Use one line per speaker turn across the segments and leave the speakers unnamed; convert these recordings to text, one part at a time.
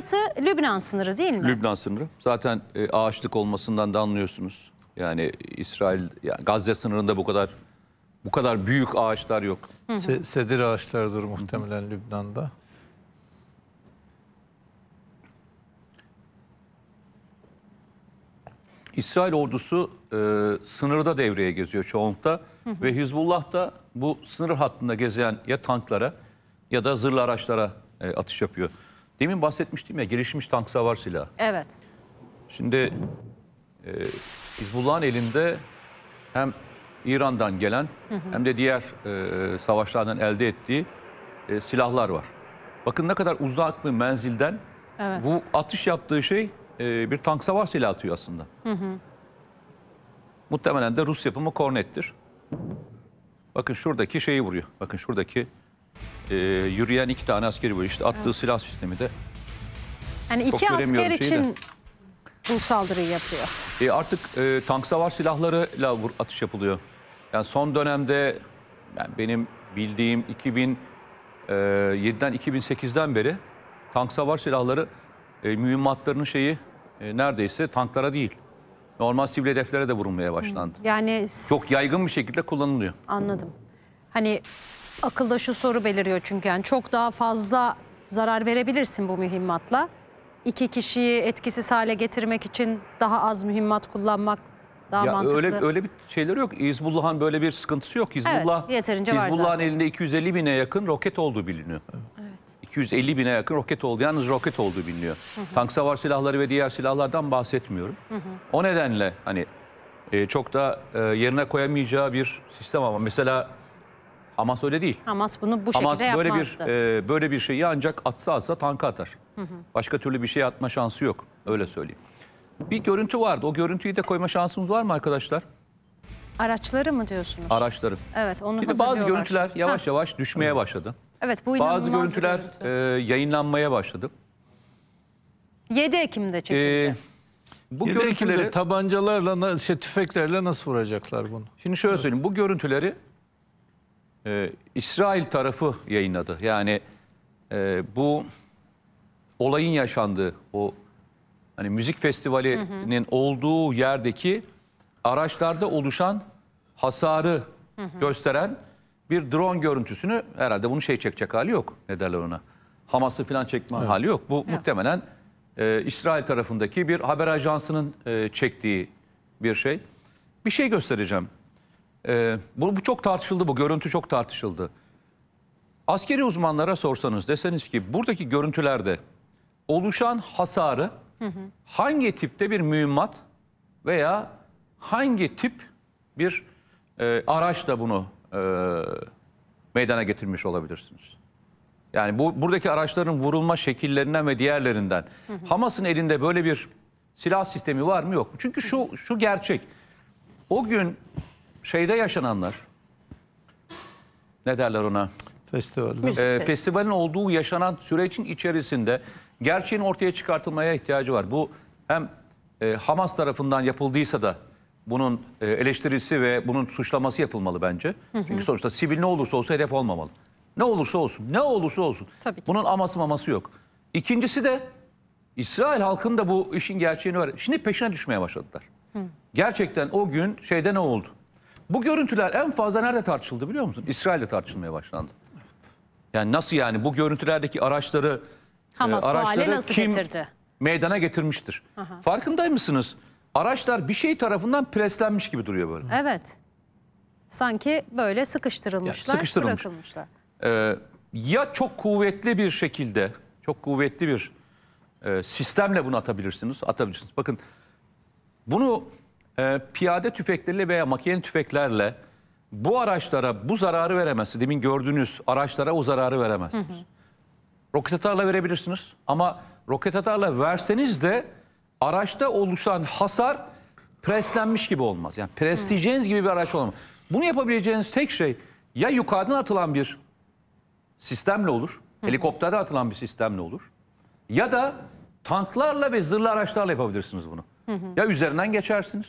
Burası Lübnan sınırı değil mi?
Lübnan sınırı. Zaten e, ağaçlık olmasından da anlıyorsunuz. Yani İsrail, yani Gazze sınırında bu kadar bu kadar büyük ağaçlar yok. Se sedir ağaçlarıdır
muhtemelen hı hı. Lübnan'da.
İsrail ordusu e, sınırda devreye geziyor çoğunlukta hı hı. ve Hizbullah da bu sınır hattında gezen ya tanklara ya da zırhlı araçlara e, atış yapıyor. Demin bahsetmiştim ya gelişmiş tank savar silahı. Evet. Şimdi e, Hizbullah'ın elinde hem İran'dan gelen hı hı. hem de diğer e, savaşlardan elde ettiği e, silahlar var. Bakın ne kadar uzak bir menzilden evet. bu atış yaptığı şey e, bir tank savar silahı atıyor aslında. Hı hı. Muhtemelen de Rus yapımı kornettir. Bakın şuradaki şeyi vuruyor. Bakın şuradaki e, yürüyen iki tane askeri var. İşte attığı silah sistemi de
Yani iki asker için bu saldırıyı yapıyor.
E artık e, tank savar silahlarıyla vur- atış yapılıyor. Yani son dönemde yani benim bildiğim 2007'den e, 2008'den beri tank savar silahları e, mühimmatlarının şeyi e, neredeyse tanklara değil. Normal sivil hedeflere de vurulmaya başlandı. Yani Çok yaygın bir şekilde kullanılıyor.
anladım. Hani akılda şu soru beliriyor çünkü yani çok daha fazla zarar verebilirsin bu mühimmatla. İki kişiyi etkisiz hale getirmek için daha az mühimmat kullanmak daha ya mantıklı. Öyle, öyle bir
şeyler yok. Hizbullah'ın böyle bir sıkıntısı yok. Hizbullah, evet, yeterince Hizbullah'ın elinde 250 bine yakın roket olduğu biliniyor. Evet. 250 bine yakın roket oldu. Yalnız roket olduğu biliniyor. Hı hı. Tank savar silahları ve diğer silahlardan bahsetmiyorum. Hı hı. O nedenle hani e, çok da e, yerine koyamayacağı bir sistem ama mesela Hamas öyle değil.
Hamas bunu bu Hamas şekilde böyle yapmazdı. Bir,
e, böyle bir şeyi ancak atsa atsa tanka atar. Hı hı. Başka türlü bir şey atma şansı yok. Öyle söyleyeyim. Bir görüntü vardı. O görüntüyü de koyma şansımız var mı arkadaşlar?
Araçları mı diyorsunuz? Araçları. Evet onu Şimdi Bazı görüntüler
yavaş ha. yavaş düşmeye başladı.
Evet bu inanılmaz Bazı görüntüler
görüntü. e, yayınlanmaya başladı.
7 Ekim'de e, çekildi.
Ee, bu görüntüleri tabancalarla,
işte tüfeklerle nasıl vuracaklar bunu?
Şimdi şöyle evet. söyleyeyim. Bu görüntüleri e, İsrail tarafı yayınladı. Yani e, bu olayın yaşandığı o hani müzik festivalinin hı hı. olduğu yerdeki araçlarda oluşan hasarı hı hı. gösteren bir drone görüntüsünü herhalde bunu şey çekecek hali yok. Ne derler ona? Hamas'ı falan çekme evet. hali yok. Bu evet. muhtemelen e, İsrail tarafındaki bir haber ajansının e, çektiği bir şey. Bir şey göstereceğim. E, bu, bu çok tartışıldı bu görüntü çok tartışıldı. Askeri uzmanlara sorsanız deseniz ki buradaki görüntülerde oluşan hasarı hı hı. hangi tipte bir mühimmat veya hangi tip bir e, araç da bunu e, meydana getirmiş olabilirsiniz. Yani bu buradaki araçların vurulma şekillerinden ve diğerlerinden Hamas'ın elinde böyle bir silah sistemi var mı yok mu? Çünkü şu şu gerçek. O gün şeyde yaşananlar. Ne derler ona? Festival. E, festivalin olduğu yaşanan sürecin içerisinde gerçeğin ortaya çıkartılmaya ihtiyacı var. Bu hem e, Hamas tarafından yapıldıysa da bunun e, eleştirisi ve bunun suçlaması yapılmalı bence. Hı hı. Çünkü sonuçta sivil ne olursa olsun hedef olmamalı. Ne olursa olsun, ne olursa olsun. Tabii Bunun aması maması yok. İkincisi de İsrail halkında bu işin gerçeğini var. Şimdi peşine düşmeye başladılar. Hı. Gerçekten o gün şeyde ne oldu? Bu görüntüler en fazla nerede tartışıldı biliyor musun? İsrail'de tartışılmaya başlandı. Evet. Yani nasıl yani bu görüntülerdeki araçları
e, Hamas e, araçları nasıl kim getirdi?
meydana getirmiştir. Aha. Farkınday mısınız? Araçlar bir şey tarafından preslenmiş gibi duruyor böyle.
Evet. Sanki böyle sıkıştırılmışlar, yani sıkıştırılmış. bırakılmışlar.
Ee, ya çok kuvvetli bir şekilde, çok kuvvetli bir e, sistemle bunu atabilirsiniz, atabilirsiniz. Bakın bunu e, piyade tüfekleriyle veya makineli tüfeklerle bu araçlara bu zararı veremezsiniz. Demin gördüğünüz araçlara o zararı veremezsiniz. Roket atarla verebilirsiniz ama roket atarla verseniz de araçta oluşan hasar preslenmiş gibi olmaz. Yani presleyeceğiniz gibi bir araç olmaz. Bunu yapabileceğiniz tek şey ya yukarıdan atılan bir sistemle olur, helikopterde atılan bir sistemle olur. Ya da tanklarla ve zırhlı araçlarla yapabilirsiniz bunu. Ya üzerinden geçersiniz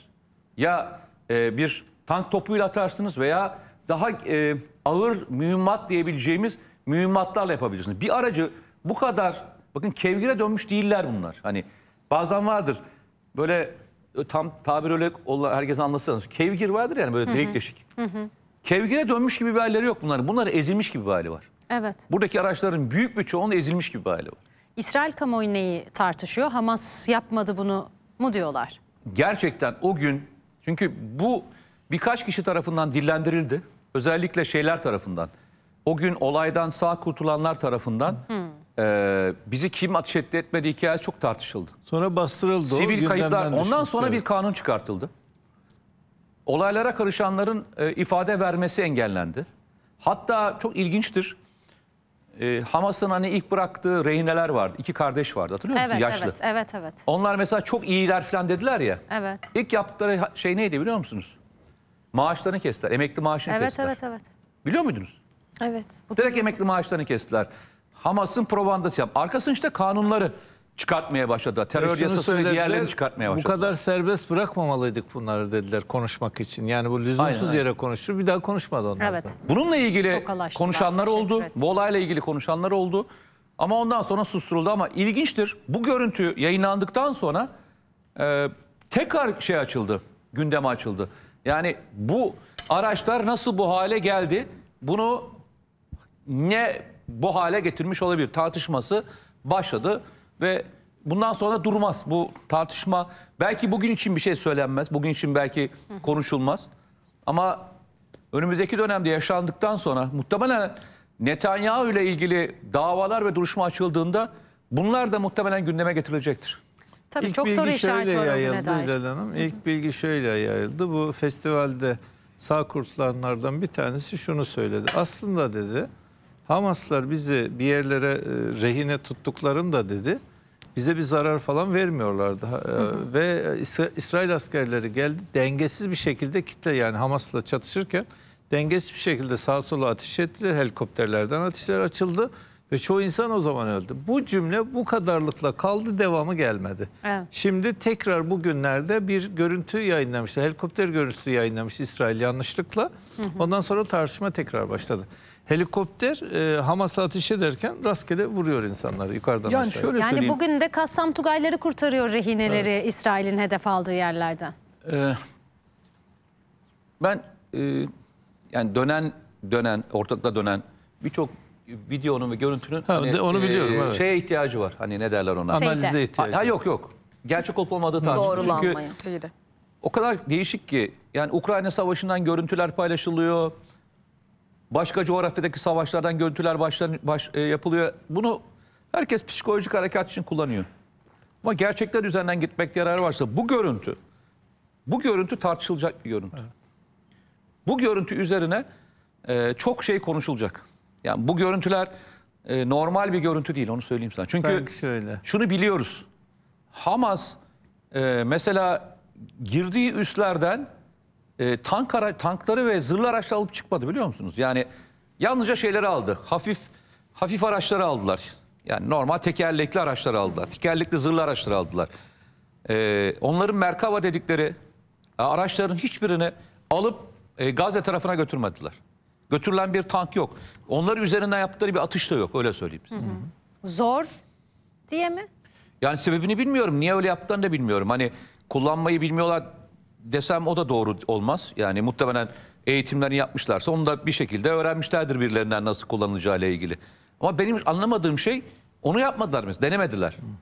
ya e, bir tank topuyla atarsınız veya daha e, ağır mühimmat diyebileceğimiz mühimmatlarla yapabilirsiniz. Bir aracı bu kadar bakın kevgire dönmüş değiller bunlar. Hani bazen vardır böyle e, tam tabir öyle herkes anlasanız kevgir vardır yani böyle hı delik deşik. Hı hı. Kevgire dönmüş gibi bir halleri yok bunların. Bunlar ezilmiş gibi bir hali var. Evet. Buradaki araçların büyük bir çoğunun ezilmiş gibi bir hali var.
İsrail kamuoyu neyi tartışıyor? Hamas yapmadı bunu mu diyorlar?
Gerçekten o gün çünkü bu birkaç kişi tarafından dillendirildi. Özellikle şeyler tarafından. O gün olaydan sağ kurtulanlar tarafından e, bizi kim ateş etti etmedi hikayesi çok tartışıldı. Sonra bastırıldı. Sivil kayıplar ondan sonra bir kanun çıkartıldı. Olaylara karışanların e, ifade vermesi engellendi. Hatta çok ilginçtir e, Hamas'ın hani ilk bıraktığı rehineler vardı. İki kardeş vardı hatırlıyor musun? Evet, Yaşlı. Evet, evet, evet. Onlar mesela çok iyiler falan dediler ya. Evet. İlk yaptıkları şey neydi biliyor musunuz? Maaşlarını kestiler. Emekli maaşını evet, kestiler. Evet, evet, evet. Biliyor muydunuz? Evet. Direkt emekli maaşlarını kestiler. Hamas'ın provandası yap. Arkasının işte kanunları çıkartmaya başladı. Terör e yasası diğerlerini çıkartmaya başladı. Bu
kadar serbest bırakmamalıydık bunları dediler konuşmak için. Yani bu lüzumsuz Aynen. yere konuştu. Bir daha konuşmadı onlar.
Evet. Sonra. Bununla ilgili
konuşanlar oldu. Bu olayla ilgili konuşanlar oldu. Ama ondan sonra susturuldu ama ilginçtir. Bu görüntü yayınlandıktan sonra e, tekrar şey açıldı. Gündeme açıldı. Yani bu araçlar nasıl bu hale geldi? Bunu ne bu hale getirmiş olabilir tartışması başladı ve bundan sonra durmaz bu tartışma. Belki bugün için bir şey söylenmez. Bugün için belki konuşulmaz. Ama önümüzdeki dönemde yaşandıktan sonra muhtemelen Netanyahu ile ilgili davalar ve duruşma açıldığında bunlar da muhtemelen gündeme getirilecektir. Tabii İlk çok soru işareti var yayıldı dair. İlhan Hanım. İlk
bilgi şöyle yayıldı. Bu festivalde sağ kurtlarlardan bir tanesi şunu söyledi. Aslında dedi Hamaslar bizi bir yerlere e, rehine tuttuklarında dedi bize bir zarar falan vermiyorlardı. E, hı hı. Ve e, İsrail askerleri geldi dengesiz bir şekilde kitle yani Hamas'la çatışırken dengesiz bir şekilde sağa sola ateş ettiler. Helikopterlerden ateşler açıldı. Ve çoğu insan o zaman öldü. Bu cümle bu kadarlıkla kaldı devamı gelmedi. Evet. Şimdi tekrar bugünlerde bir görüntü yayınlamışlar. Helikopter görüntüsü yayınlamış İsrail yanlışlıkla. Hı hı. Ondan sonra tartışma tekrar başladı. Helikopter e, Hamas'a ateş ederken rastgele vuruyor insanları yukarıdan yani aşağıya. Şöyle yani bugün
de Kassam Tugayları kurtarıyor rehineleri evet. İsrail'in hedef aldığı yerlerden.
Ee, ben e, yani dönen dönen ortalıkta dönen birçok videonun ve görüntünün ha, hani, onu biliyorum. E, evet. Şeye ihtiyacı var. Hani ne derler ona? Analize ihtiyacı. Ha, yok yok. Gerçek olup olmadığı tartışılıyor. Doğrulanmaya. Çünkü o kadar değişik ki yani Ukrayna Savaşı'ndan görüntüler paylaşılıyor. Başka coğrafyadaki savaşlardan görüntüler başlan, baş, e, yapılıyor. Bunu herkes psikolojik harekat için kullanıyor. Ama gerçekler üzerinden gitmek yarar varsa bu görüntü, bu görüntü tartışılacak bir görüntü. Evet. Bu görüntü üzerine e, çok şey konuşulacak. Yani bu görüntüler e, normal bir görüntü değil onu söyleyeyim sana. Çünkü Sanki şunu biliyoruz. Hamas e, mesela girdiği üslerden e, tank ara, tankları ve zırhlı araçları alıp çıkmadı biliyor musunuz? Yani yalnızca şeyleri aldı. Hafif hafif araçları aldılar. Yani normal tekerlekli araçları aldılar. Tekerlekli zırhlı araçları aldılar. E, onların Merkava dedikleri e, araçların hiçbirini alıp e, Gazze tarafına götürmediler. Götürülen bir tank yok. Onları üzerinden yaptıkları bir atış da yok öyle söyleyeyim.
Hı hı. Zor diye mi?
Yani sebebini bilmiyorum. Niye öyle yaptıklarını da bilmiyorum. Hani kullanmayı bilmiyorlar desem o da doğru olmaz. Yani muhtemelen eğitimlerini yapmışlarsa onu da bir şekilde öğrenmişlerdir birilerinden nasıl kullanılacağı ile ilgili. Ama benim anlamadığım şey onu yapmadılar mı? denemediler.